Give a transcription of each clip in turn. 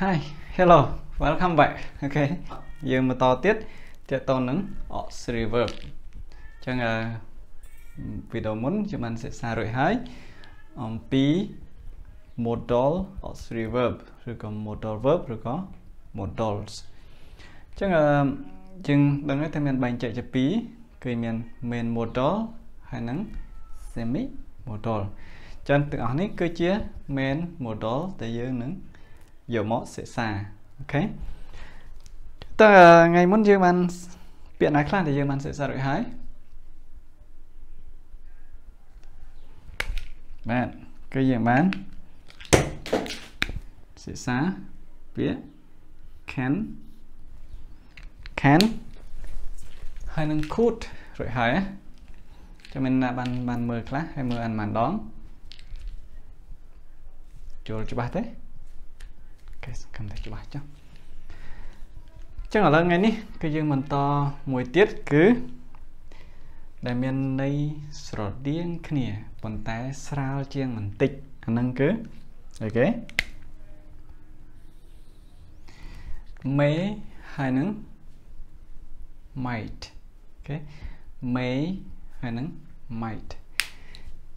Hi hello welcome back អូខេយើងបន្តទៀតតទៅនឹង auxiliary verb អញ្ចឹងវីដេអូមុនខ្ញុំបានសិក្សារួចហើយអំពី modal auxiliary verb ឬក៏ modal verb ឬក៏ modals អញ្ចឹងយើងដឹងថាមានបែងចែកជាពីរគឺមាន main modal ហើយនឹង semi modal ចឹងទាំងអស់នេះគឺជា main modal ដែលយើងនឹង giờ mót sẽ xa ok ta ngày muốn dư man biện này khác thì dư man sẽ xa đổi hái bạn cái gì bán sẽ xa biết can can hai nâng cút rồi hái cho mình là bàn bàn mười class hay mười ăn màn đón chùa cho ba thế គេសង្ឃឹមថាច្បាស់ចុះអញ្ចឹងឥឡូវថ្ងៃនេះគឺយើងបន្តមួយទៀតគឺ ដែលមានន័យស្រដៀងគ្នាប៉ុន្តែ ស្រាលជាងបន្តិចអាហ្នឹងគឺអូខេមេហើយនឹង might អូខេមេហើយនឹង might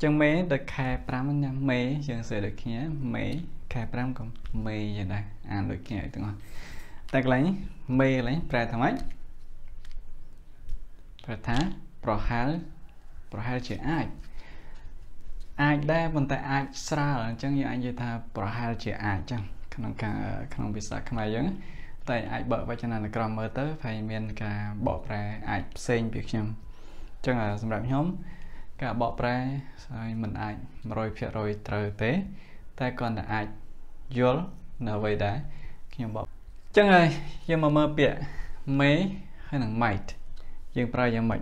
ចឹងមេដល់ខែ5ញ៉ាំមេយើងសេដូចគ្នាមេខែ5ក៏មេយ៉ាងដែរអានដូចគ្នាឲ្យទាំងអស់តែកន្លែងនេះមេកន្លែងប្រែថាម៉េចប្រែថាប្រហែលប្រហែលជាអាចអាចដែរប៉ុន្តែអាចស្រាលអញ្ចឹងយើងអាចនិយាយថាប្រហែលជាអាចអញ្ចឹងក្នុងការក្នុងភាសាខ្មែរយើងតែអាចបើកវចនានុក្រមមើលទៅប្រហែលមាន ការបកប្រែអាចផ្សេងពីខ្ញុំអញ្ចឹងសម្រាប់ខ្ញុំការបកប្រែស្អីមិនអាច100%ត្រូវទេតែគ្រាន់តែអាចយល់នៅអ្វីដែរខ្ញុំបកអញ្ចឹងហើយយើងមកមើលពាក្យ may ហើយនឹង might យើងប្រើយ៉ាងម៉េច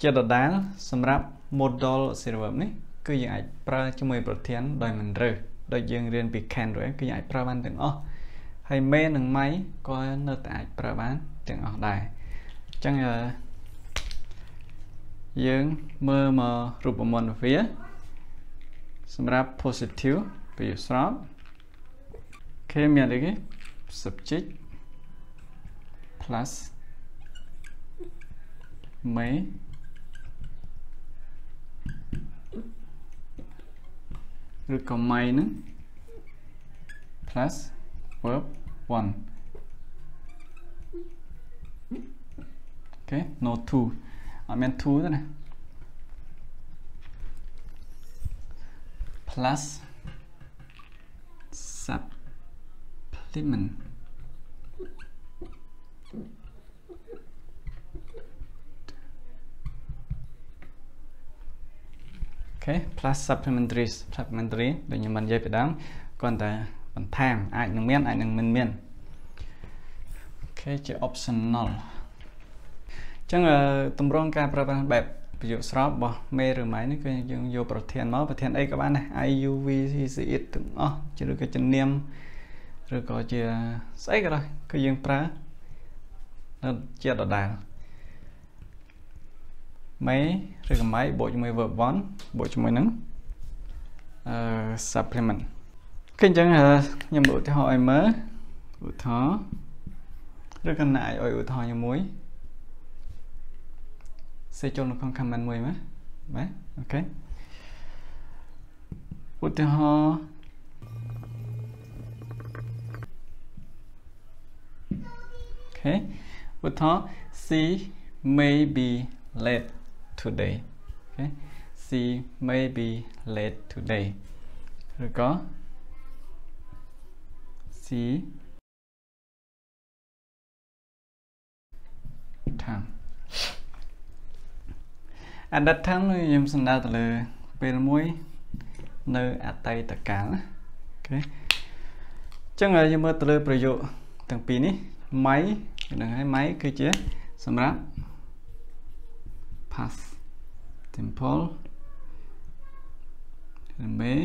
ជាដដាលសម្រាប់ modal verb នេះគឺយើងអាចប្រើជាមួយប្រធានដោយមិនរើសដូចយើងរៀនពី can រួចគឺយើងអាចប្រើបានទាំងអស់ហើយ may និង might ក៏នៅតែអាចប្រើបានទាំងអស់ដែរអញ្ចឹងយើងមើលមករូបមន្តវាសម្រាប់ positive ពាក្យស្រោបគេមានអីគេ subject plus may ឬក៏ may ហ្នឹង plus verb 1អូខេ no to អត់មាន to ទេណា plus supplement អូខេ plus supplementary supplementary ដូចខ្ញុំបាននិយាយពីដើមគាត់តែបន្ថែមអាចនឹងមានអាចនឹងមិនមានអូខេជា optional អញ្ចឹងតម្រងការប្រើប្រាស់បែបប្រយោគស្របរបស់មេឬម៉ៃនេះគឺយើងយកប្រធានមកប្រធានអីក៏បានណា IUV CCX ទាំងអស់ជាឬក៏ជំនាញឬក៏ជាស្អីក៏ដោយគឺយើងប្រើនៅជាដដែលមេឬក៏ម៉ៃបូកជាមួយ verb 1បូកជាមួយនឹងអឺ supplement គេអញ្ចឹងខ្ញុំឧទាហរណ៍ឲ្យមើលឧទាហរណ៍ឬក៏ណាយឲ្យឧទាហរណ៍ជាមួយសេចចូលនៅក្នុង comment mới mà, ok, ok, មួយមើលបាទអូខេឧទាហរណ៍អូខេឧទាហរណ៍ she may be late today ok, she may be late today rồi có, she time អាណិតថឹងខ្ញុំសំដៅទៅលើពេលមួយនៅអតីតកាលណាអូខេអញ្ចឹងហើយយើងមើលទៅលើ ប្រយោគទាំងពីរនេះម៉ៃនឹងហើយម៉ៃគឺជាសម្រាប់ past temple may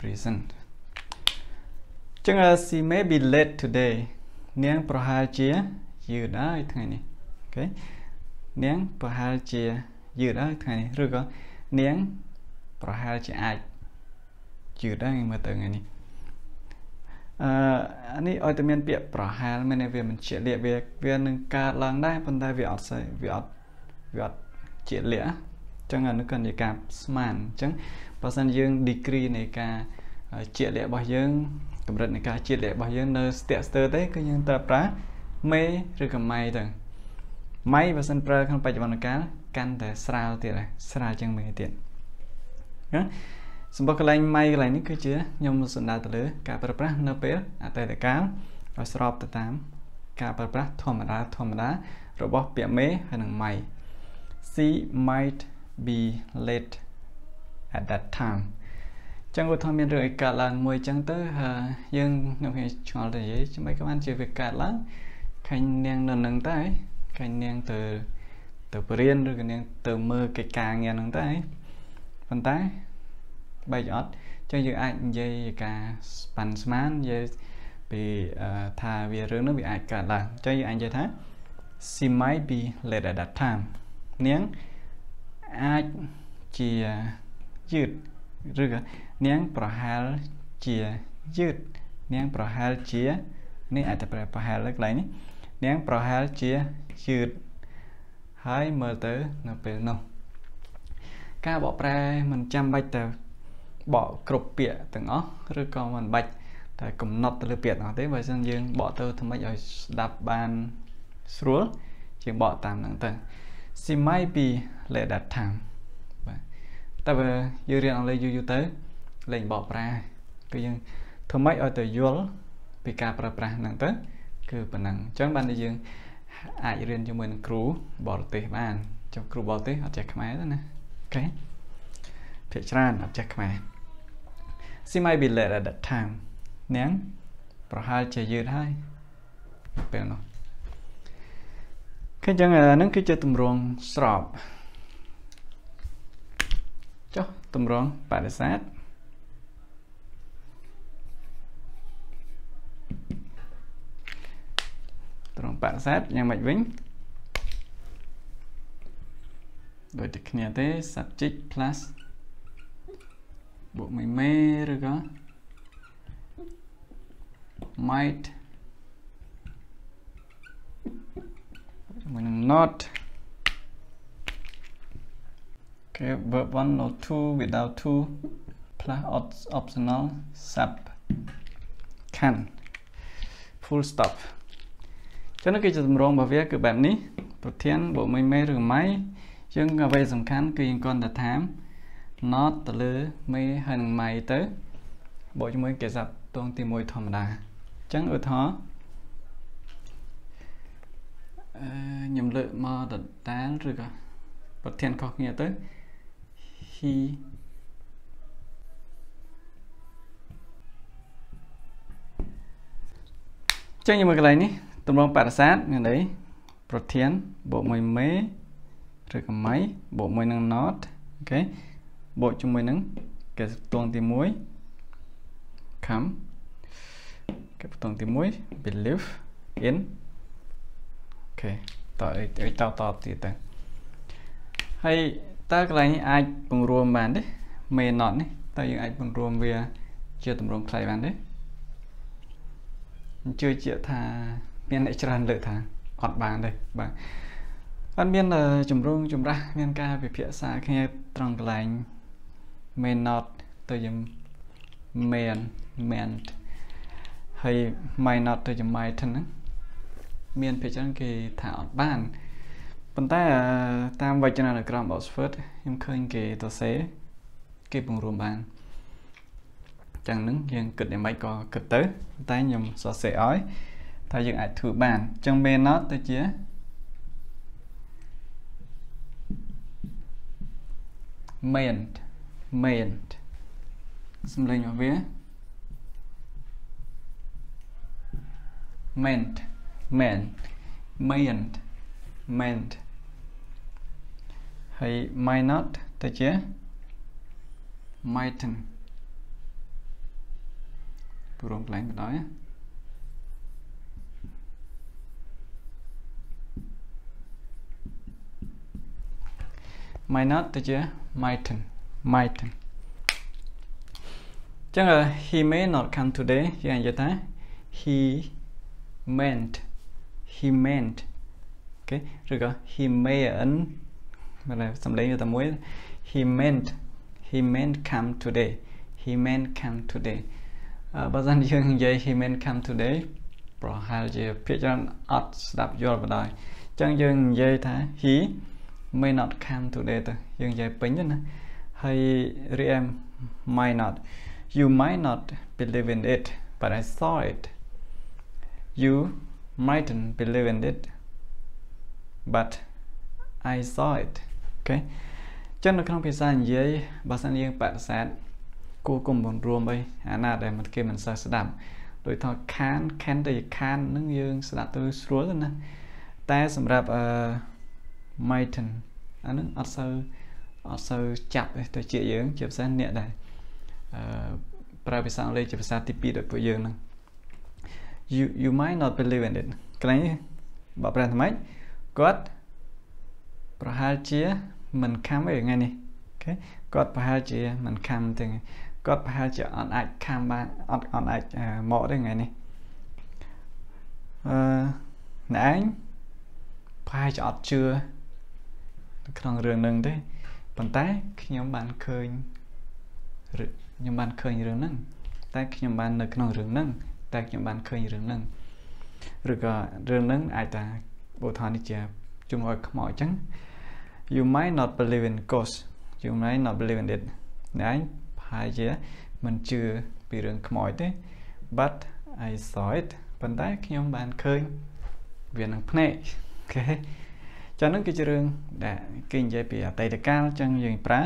present ចឹង she may be late today នាងប្រហែលជាយឺតហើយថ្ងៃនេះអូខេនាងប្រហែលជាយឺតហើយថ្ងៃនេះឬក៏នាងប្រហែលជាអាចយឺតហើយមើលទៅថ្ងៃនេះអឺអានេះឲ្យតែមាន ពាក្យប្រហែលមែនវាមិនជាលក្ខវាវានឹងកើតឡើងដែរប៉ុន្តែវាអត់ស្អីវាអត់វាអត់ជាលក្ខអញ្ចឹងអានោះគណនេយ្យការស្មានអញ្ចឹងបើសិនយើង degree នៃការជាលក្ខរបស់យើងកម្រិតនៃការជាលក្ខរបស់យើងនៅស្ទាក់ស្ទើរទេគឺយើងត្រូវប្រើមេឬក៏ម៉ៃទៅម៉ៃបើសិនប្រើក្នុងបច្ចុប្បន្នកាលកាន់តែស្រាលទៀតហើយស្រាលជាងមេទៀតណាសម្រាប់កន្លែងម៉ៃកន្លែងនេះគឺជាខ្ញុំសន្និដ្ឋានទៅលើ ការប្រើប្រាស់នៅពេលអតីតកាលឲ្យស្របទៅតាម ការប្រើប្រាស់ធម្មតាធម្មតារបស់ពាក្យមេហើយនឹង might she might be late at that time ចឹងគាត់ថាមានរឿងអីកើតឡើងមួយចឹងទៅយើងខ្ញុំឆ្ងល់ទៅនិយាយចាំមិនក៏បាន ជាវាកើតឡើងឃើញនាងនៅនឹងតែកាញ់នាងទៅទៅបរៀនឬក៏នាង ទៅមើលកិច្ចការងារហ្នឹងទៅហីប៉ុន្តែបែកអត់ចឹងយើងអាចនិយាយការស្ប៉ាន់ស្មាននិយាយពីថាវារឿងនោះវាអាចកើតឡើងចឹងយើងអាចនិយាយថា she might be late at that time នាងអាចជាយឺតឬក៏នាងប្រហែលជាយឺតនាងប្រហែលជានេះអាចតែប្រហែលលើកន្លែងនេះនាងប្រហែលជាយឺតហើយមើលទៅនៅពេលនោះការបកប្រែមិនចាំបាច់តែបកគ្រប់ពាក្យទាំងអស់ឬក៏មិនបាច់តែកំណត់ទៅលើពាក្យទាំងអស់ទេបើមិនយើងបកទៅថ្មីឲ្យស្ដាប់បានស្រួលជាងបកតាមហ្នឹងទៅ She might be late that time បាទតែបើយើងរៀនអង់គ្លេសយូរយូរទៅលេងបកប្រែគឺយើងធ្វើម៉េចឲ្យទៅយល់ពីការប្រើប្រាស់ហ្នឹងទៅគឺប៉ុណ្ណឹងអញ្ចឹងបានយើង អាចរៀនជាមួយនឹងគ្រូបរទេសបាន ចុះគ្រូបរទេសអត់ចេះខ្មែរទេណាអូខេភាគច្រើនអត់ចេះខ្មែរ She might be late at that time នាងប្រហែលជាយឺតហើយពេលនោះឃើញអញ្ចឹងហ្នឹងគឺជាទម្រង់ស្របចុះទម្រង់បដិសេធត្រង់បាក់សាបយ៉ាងម៉េចវិញដូចតែគ្នាទេ subject plus បូកមីមេឬក៏ might មួយនឹង not គេ verb 1 not to without to plus optional sub can full stop ចឹងគេជាតម្រងរបស់វាគឺបែបនេះប្រធានបើមិនមេឬម៉ៃយើងអ្វីសំខាន់គឺយើងគាត់តែថាម not ទៅលើមេហើយនឹងម៉ៃទៅបូកជាមួយគេសាប់តួងទី1ធម្មតាចឹងឧទាហរណ៍ខ្ញុំលើកមកដតាលឬក៏ប្រធានខុសគ្នាទៅ he change មកកន្លែងនេះតម្រងបរិសាទមានន័យប្រធានបូកមួយមេឬកម្មៃបូកមួយនឹង not អូខេបូកជាមួយនឹងគេផ្ទងទី1 come គេផ្ទងទី1 believe in អូខេតើអីតតទៀតទៅហើយតើកន្លែងនេះអាចបង្រួមបានទេ may not នេះតើយើងអាចបង្រួមវាជាតម្រងខ្លីបានទេអញ្ជើញជាក់ថាមានអ្នកច្រើនលើកថាអត់បានទេបាទអត់មានជំរងចម្រាស់មានការពិភាក្សាគ្នាត្រង់កន្លែង may not ទៅជា man meant ហើយ may not ទៅជា might ហ្នឹងមានភាគច្រើនគេថាអត់បានប៉ុន្តែ តាមវចនានុក្រម Oxford ខ្ញុំឃើញគេទៅសេគេបង្រួមបានចឹងហ្នឹងយើងគិតយ៉ាងម៉េចក៏គិតទៅតែខ្ញុំសរសេរឲ្យថាយើងអាចធ្វើបានអញ្ចឹង may not ទៅជា mayn't mayn't សំឡេងរបស់វា mayn't mayn't mayn't mayn't ហើយ might not ទៅជា mightn't ព្រមខ្លាំងបណ្ដោយណា minus ទៅជា Myton Myton ចឹង he may not come today យើងនិយាយថា he meant he meant គេឬក៏ he mayn't មែនសំឡេងតែមួយ he meant he meant come today he meant come today បើសិនយើងនិយាយ he meant come today ប្រហែលជាភាគច្រើនអត់ស្ដាប់យល់បណ្ដោយអញ្ចឹងយើងនិយាយថា he may not come today ទៅយើងនិយាយពេញទៅណាហើយ rem might not you might not believe in it but i saw it you mightn't believe in it but i saw it okay ចឹងនៅក្នុងភាសានិយាយបើសិនយើងបដិសេធគូគុំបំរួមអីអាណាដែលគេមិនសូវស្ដាប់ដោយថា can can ទៅ can នឹងយើងស្ដាប់ទៅស្រួលណាតែសម្រាប់អឺ Myton អាហ្នឹងអត់សូវអត់សូវចាប់ទេទៅជាយើង ជាភាសាអ្នកដែរអឺប្រើភាសាអង់គ្លេសជាភាសាទី2ដោយពួកយើងហ្នឹង you you might not believe in it កន្លែងនេះបើប្រែថ្មីគាត់ប្រហែលជា មិនខំទេថ្ងៃនេះអូខេគាត់ប្រហែលជាមិនខំទេគាត់ប្រហែលជាអត់អាចខំបានអត់អត់អាចមកទេថ្ងៃនេះអឺអ្នកឯងប្រហែលជាអត់ជឿក្នុងរឿងនឹងទេប៉ុន្តែខ្ញុំបានឃើញខ្ញុំបានឃើញរឿងហ្នឹង តែខ្ញុំបាននៅក្នុងរឿងហ្នឹងតែខ្ញុំបានឃើញរឿងហ្នឹងឬក៏រឿងហ្នឹងអាចថាបូថានេះជាជំនួយខ្មោចអញ្ចឹង you might not believe in ghosts you might not believe in it ណែប្រហែលជាមិនជឿពីរឿងខ្មោចទេ but I saw it ប៉ុន្តែខ្ញុំបានឃើញវានឹងភ្នែក okay ចឹងហ្នឹងគឺជារឿងដែលគេនិយាយពីអតីតកាលចឹងយើងប្រើ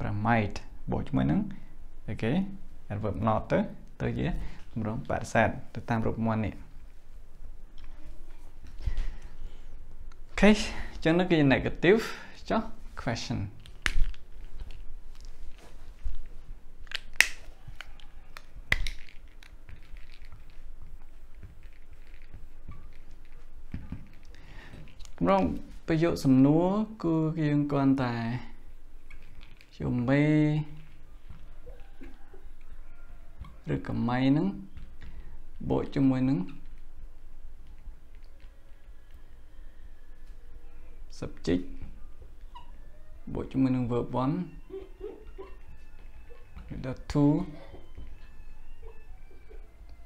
promise បូកជាមួយនឹងអូខេ adverb not ទៅទៅជាទម្រង់បរិស័ទទៅតាមរូបមន្តនេះអូខេចឹងហ្នឹងគឺ negative ចុះ question រងប្រយោគសំណួរគឺយើងគ្រាន់តែខ្ញុំមេឬកម្ៃហ្នឹងបូកជាមួយនឹង subject បូកជាមួយនឹង verb 1 dot 2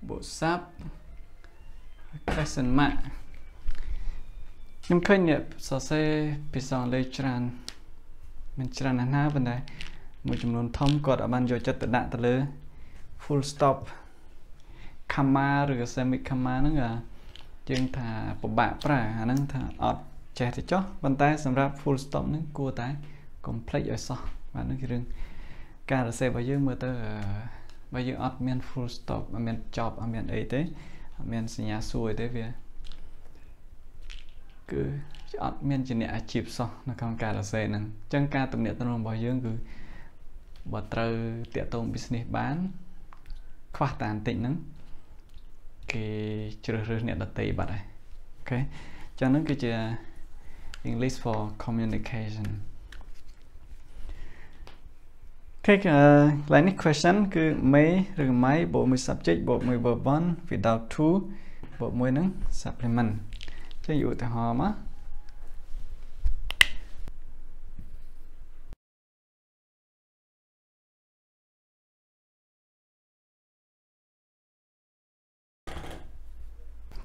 បូក sub question mark ខ្ញុំឃើញអ្នកសរសេរភាសាអង់គ្លេសច្រើនមានច្រើនណាស់ណាប៉ុន្តែមួយចំនួនធំគាត់អាចបានយកចិត្តទៅដាក់ទៅលើ full stop comma ឬ semicolon ហ្នឹងអាយើងថាពិបាកប្រើអាហ្នឹងថា អត់ចេះទៅចោះប៉ុន្តែសម្រាប់ full stop ហ្នឹងគួរតែ complete ឲ្យសោះបាទហ្នឹងគឺរឿងការរសេររបស់យើងមើលទៅបើយើងអត់មាន full stop អត់មានចប់អត់មានអីទេអត់មានសញ្ញាសួរទេវាគឺអត់មានជាអ្នកអាជីពសោះនៅក្នុងការសរសេរហ្នឹងអញ្ចឹងការទំនាក់ទំនងរបស់យើងគឺបើត្រូវតាក់ទង business បាន ខ្វះតានតិចហ្នឹងគេជ្រើសរើសអ្នក ដតីបាត់ហើយអូខេអញ្ចឹងហ្នឹងគឺជា English for communication គេកន្លែងនេះ question គឺ may ឬ my បូកមួយ subject បូកមួយ verb 1 without to បូកមួយនឹង supplement ចឹងយកឧទាហរណ៍មក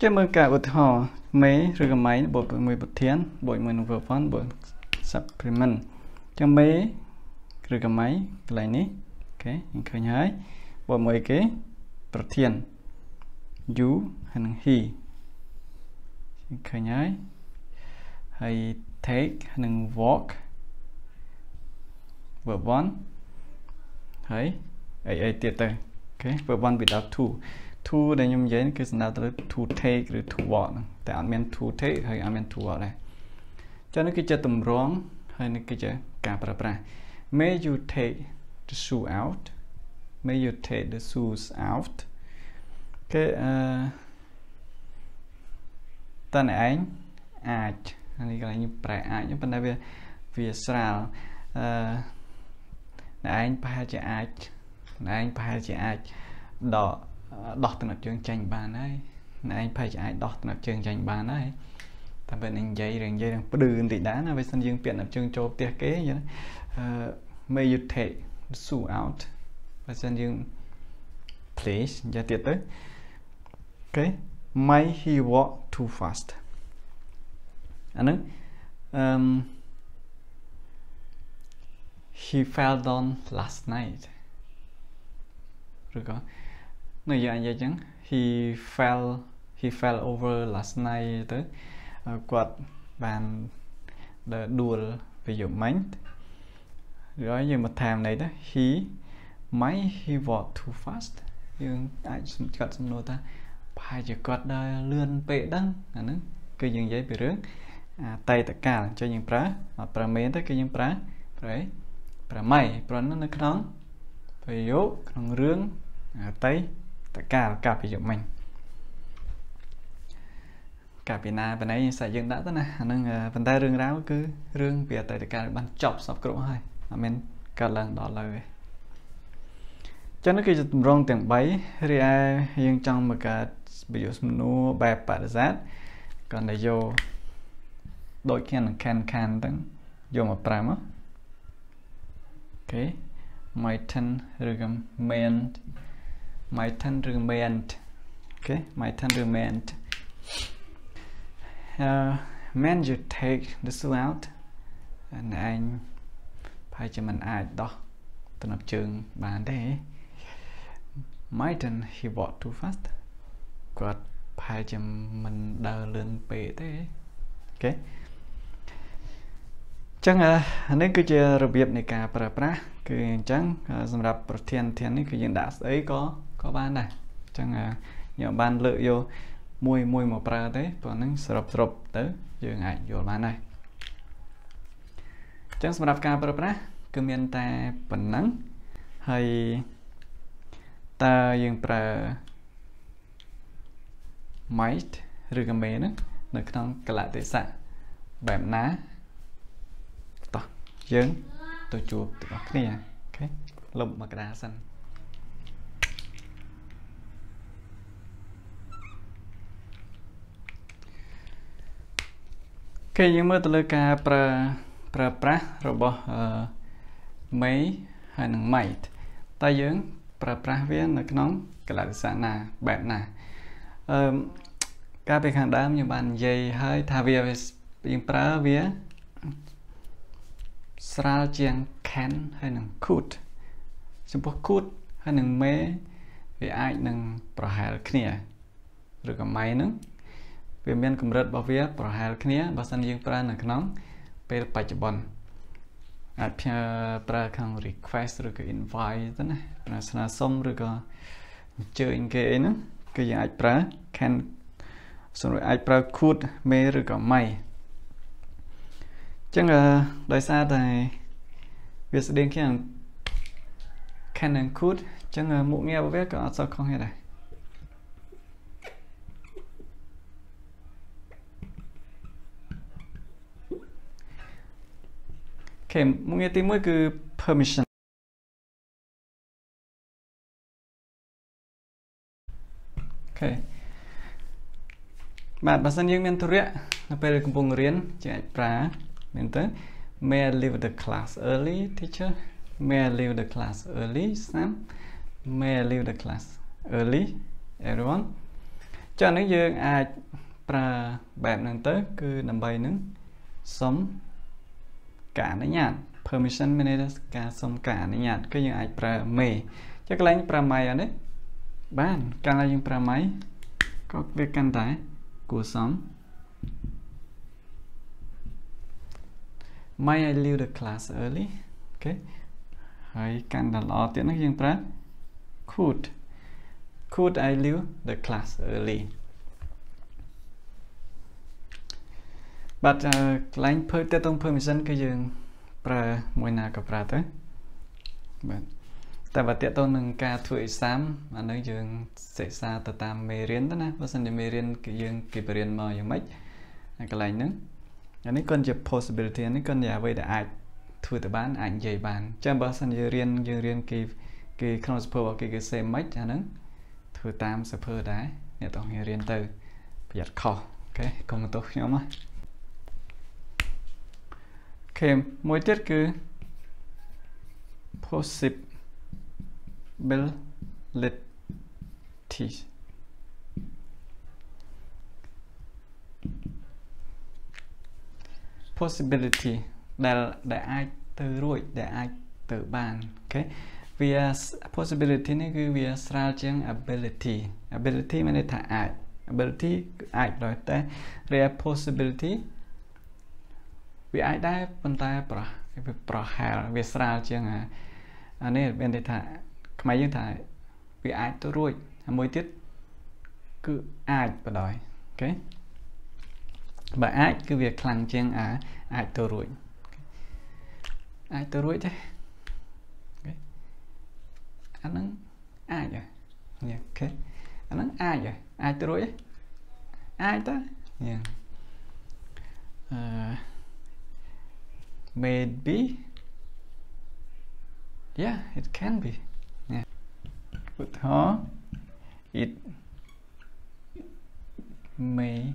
ចាំមើលការឧទាហរណ៍មេឬកម៉ៃបូកមួយប្រធានបូកមួយនឹង verb បូក supplement ចាំមេឬកម៉ៃកន្លែងនេះអូខេយើងឃើញហើយបូកមួយគេ ប្រធាន you ហើយនឹង he ឃើញហើយហើយ take និង walk verb 1ហើយអីអីទៀតទៅអូខេ verb 1 without to to ដែលខ្ញុំនិយាយគឺសំដៅទៅ to take ឬ to walk តែអត់មាន to take ហើយអត់មាន to walk ដែរចឹងនេះគឺជាតម្រងហើយនេះគឺជាការប្រើប្រាស់ may you take the shoe out may you take the shoes out គេអឺតើអ្នកឯងអាចនេះកន្លែងប្រែអាចប៉ុន្តែវាវាស្រាលអឺអ្នកឯងប្រហែលជាអាចអ្នកឯងប្រហែលជាអាចដកដោះទំនាក់ជើងចាញ់បានហើយអ្នកឯងប្រហែលជាអាចដោះទំនាក់ជើងចាញ់បានហើយតែបើនឹងនិយាយរឿងនិយាយរឿងផ្ដឺបន្តិចដែរណាបើសិនយើងពាក្យទំនាក់ជើងចូលផ្ទះគេអឺ may you take the shoe out បើសិនយើង please និយាយទៀតទៅអូខេ may he walk too fast anh ấy um, he fell down last night rồi có nói giờ anh giờ chẳng he fell he fell over last night tới uh, quạt bàn the duel ví dụ mánh rồi nhưng mà thèm này đó he may he walk too fast nhưng à, ai cũng cắt xong nô ta ហើយជាគាត់ដើរលឿនពេកដឹង អាហ្នឹងគឺយើងនិយាយពីរឿងអតីតកាលអញ្ចឹងយើងប្រើអត់ប្រើមេនទេគឺយើងប្រើប្រេប្រមៃព្រោះនៅក្នុងប្រយោគក្នុងរឿងអតីតកាលកាលពីយុគមិញកាលពីណាបណៃសាច់យើងដាក់ទៅណាអាហ្នឹងប៉ុន្តែរឿងរ៉ាវគឺរឿងពីអតីតកាលបានចប់សពគ្រប់ហើយអត់មានកើតឡើងដល់ឡើយទេចឹងនោះគឺជាទម្រង់ទាំង3រីឯយើងចង់បង្កើតវីដេអូសំណួរបែបបរិស័ទគាត់តែយកដូចគ្នានឹង can can ទាំងយកមក5អូខេ myton ឬក៏ ment myton ឬ ment អូខេ myton ឬ ment អឺ man you take the shoe out ណែឯងប្រហែលជាមិនអាចដោះទំនប់ជើងបានទេ my turn he walk too fast គាត់ប្រហែលជាមិនដើរលឿនពេកទេអូខេចឹងនេះគឺជារបៀបនៃការប្រើប្រាស់គឺអញ្ចឹងសម្រាប់ប្រធានធាននេះគឺយើងដាក់ស្អីក៏ក៏បានដែរអញ្ចឹងខ្ញុំបានលើកយកមួយមួយមកប្រើ ទេព្រោះហ្នឹងសរុបសរុបទៅ យើងអាចយល់បានដែរអញ្ចឹងសម្រាប់ការប្រើប្រាស់គឺមានតែប៉ុណ្ណឹងហើយតើយើងប្រើ might ឬក៏ may ហ្នឹងនៅក្នុងកលៈទេសៈបែបណាតោះយើងទៅជួបទាំងអស់គ្នាអូខេលុបមកក្តារសិនគេយើងមើលទៅលើការប្រើប្រើប្រាស់របស់ may ហើយនឹង might តើយើងប្រើប្រាស់វានៅក្នុងកលវិសាណាបែបណាអឺកាលពីខាងដើមខ្ញុំបាននិយាយហើយថាវាយើងប្រើវាស្រាលជាង can ហើយនឹង could ចំពោះ could ហើយនឹង may វាអាចនឹងប្រហែលគ្នាឬក៏ may នឹងវាមានកម្រិតរបស់វា ប្រហែលគ្នាបើសិនយើងប្រើនៅក្នុងពេលបច្ចុប្បន្នអាចផ្ញើប្រើខាង request ឬក៏ invite ទៅណាប្រស្នើសុំឬក៏អញ្ជើញគេអីហ្នឹងគឺយើងអាចប្រើ can សម្រាប់អាចប្រើ could may ឬក៏ may អញ្ចឹងដោយសារតែវាស្តៀងគ្នា can and could អញ្ចឹងមុខងាររបស់វាក៏អត់សូវខុសទេដែរខេមុខងារទី1គឺ permission ខេបាទបើសិនយើងមានធុរៈនៅពេលកំពុងរៀនយើងអាចប្រើមែនទៅ May I leave the class early teacher May I leave the class early Sam May I leave the class early everyone ចឹងនេះយើង អាចប្រើបែបហ្នឹងទៅ គឺដើម្បីនឹងសុំការអនុញ្ញាត permission មានន័យថាការសុំការអនុញ្ញាតគឺយើងអាចប្រើ may ចុះកន្លែងប្រើ may អានេះបានកាលយើងប្រើ may ក៏វាកាន់តែគួរសម May I leave the class early អូខេហើយកាន់តែល្អទៀតនោះយើងប្រើ could could I leave the class early បាទកន្លែងភើតទៅ permission គឺយើងប្រើមួយណាក៏ប្រើទៅបាទតែបើតកតនឹងការធ្វើអេសាមអានឹងយើងសិក្សាទៅតាមមេរៀនទៅណាបើសិនជាមេរៀនគឺយើងគេបរៀនមកយ៉ាងម៉េចអាកន្លែងហ្នឹងអានេះគាត់ជា possibility នេះគាត់ជាអ្វីដែលអាចធ្វើទៅបានអាចនិយាយបានចាំបើសិនជារៀនយើងរៀនគេគេក្នុងសភើរបស់គេគេសេមិនអាហ្នឹងធ្វើតាមសភើដែរអ្នកទាំងរៀនទៅ ប្រយ័ត្នខុសអូខេកុំបន្ទោសខ្ញុំណាខេមមួយទៀតគឺ possibility ផ possibility ដែលដែលអាចទៅរួចដែលអាចទៅបានអូខេវា possibility នេះគឺវាស្រាលជាង ability ability មានន័យថាអាច ability គឺអាចដែរតែ possibility វាអាចដែរប៉ុន្តែប្រវាប្រហែលវាស្រាលជាងអាអានេះមានន័យថាខ្មែរយើងថាវាអាចទៅរួចហើយមួយទៀតគឺអាចបដ ாய் អូខេបើអាចគឺវាខ្លាំងជាងអាអាចទៅរួចអាចទៅរួចទេអាហ្នឹងអាចហ៎នេះអូខេអាហ្នឹងអាចហ៎អាចទៅរួចអាចតើអឺ may it be yeah it can be yeah but huh it may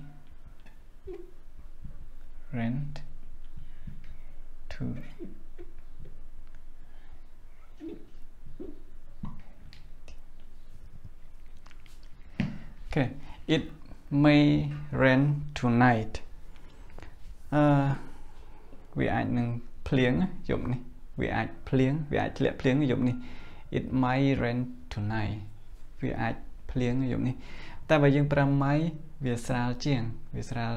rent to okay it may rain tonight uh, វាអាចនឹងភ្លៀងយប់នេះវាអាចភ្លៀងវាអាចធ្លាក់ភ្លៀងយប់នេះ it might rain tonight វាអាចភ្លៀងយប់នេះតែបើយើងប្រើ might វាស្រាលជាងវាស្រាល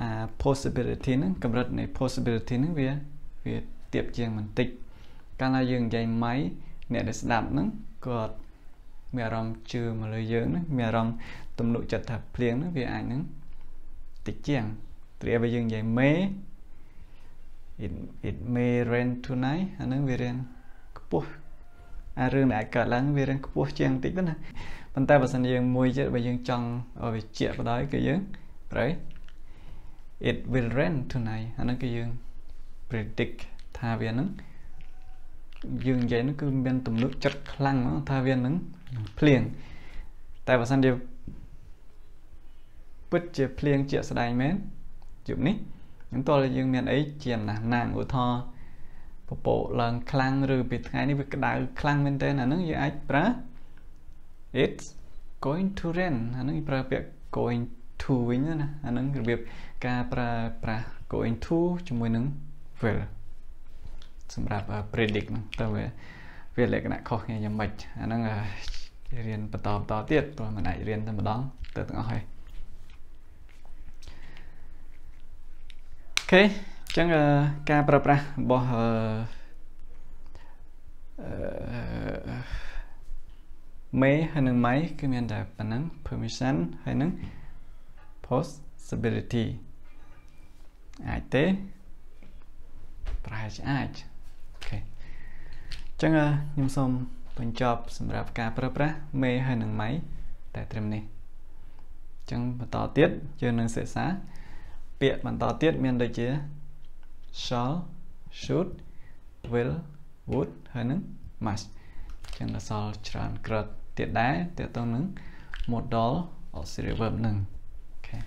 អា possibility ហ្នឹងកម្រិតនៃ possibility ហ្នឹងវាវាទៀបជាងបន្តិចកាលណាយើងនិយាយ might អ្នកដែលស្ដាប់ហ្នឹងគាត់មានអារម្មណ៍ជឿមកលើយើងហ្នឹងមានអារម្មណ៍ទំនុកចិត្តថាភ្លៀងហ្នឹងវាអាចនឹងតិចជាងត្រីបើយើងនិយាយ may it it may rain tonight អានឹងវារៀនខ្ពស់អារឿងដែលអាចកើតឡើងវារៀនខ្ពស់ជាងបន្តិចទៅណាប៉ុន្តែបើសិនយើងមួយទៀតបើយើងចង់ឲ្យវាជាក់បដ ாய் គឺយើងប្រៃ it will rain tonight អានឹងគឺយើង predict ថាវានឹងយើងនិយាយនោះគឺមានទំនុកចិត្តខ្លាំងហ្មងថាវានឹងភ្លៀងតែបើសិនជាពិតជាភ្លៀងជាក់ស្ដែងមែនជប់នេះអញ្ចឹងតើយើងមានអីជាណាស់ណាំងឧទាហរណ៍ពពកឡើងខ្លាំងឬពេលថ្ងៃនេះវាក្តៅខ្លាំងមែនទែនអាហ្នឹងយើងអាចប្រើ it's going to rain អាហ្នឹងប្រើពាក្យ going to វិញណាអាហ្នឹងរបៀបការប្រើប្រាស់ going to ជាមួយនឹង will សម្រាប់ predict ហ្នឹងតើវាវាលក្ខណៈខុសគ្នាយ៉ាងម៉េចអាហ្នឹងរៀនបន្តបន្តទៀតព្រោះមិនអាចរៀនតែម្ដងទៅទាំងអស់ហើយខេអញ្ចឹងការប្រើប្រាស់របស់អឺមេហើយនឹង my គឺមានតែប៉ុណ្ណឹង permission ហើយនឹង possibility អាចទេប្រហែលជាអាចអូខេអញ្ចឹងខ្ញុំសូមបញ្ចប់ សម្រាប់ការប្រើប្រាស់មេហើយនឹង my តែត្រឹមនេះអញ្ចឹងបន្តទៀតយើងនឹងសិក្សាពាក្យបន្តទៀតមានដូចជា shall should will would ហើយនឹង must ចឹងដល់សល់ច្រើនក្រឹតទៀតដែរទាក់ទងនឹង modal auxiliary verb នឹង okay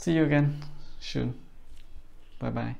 see you again soon bye bye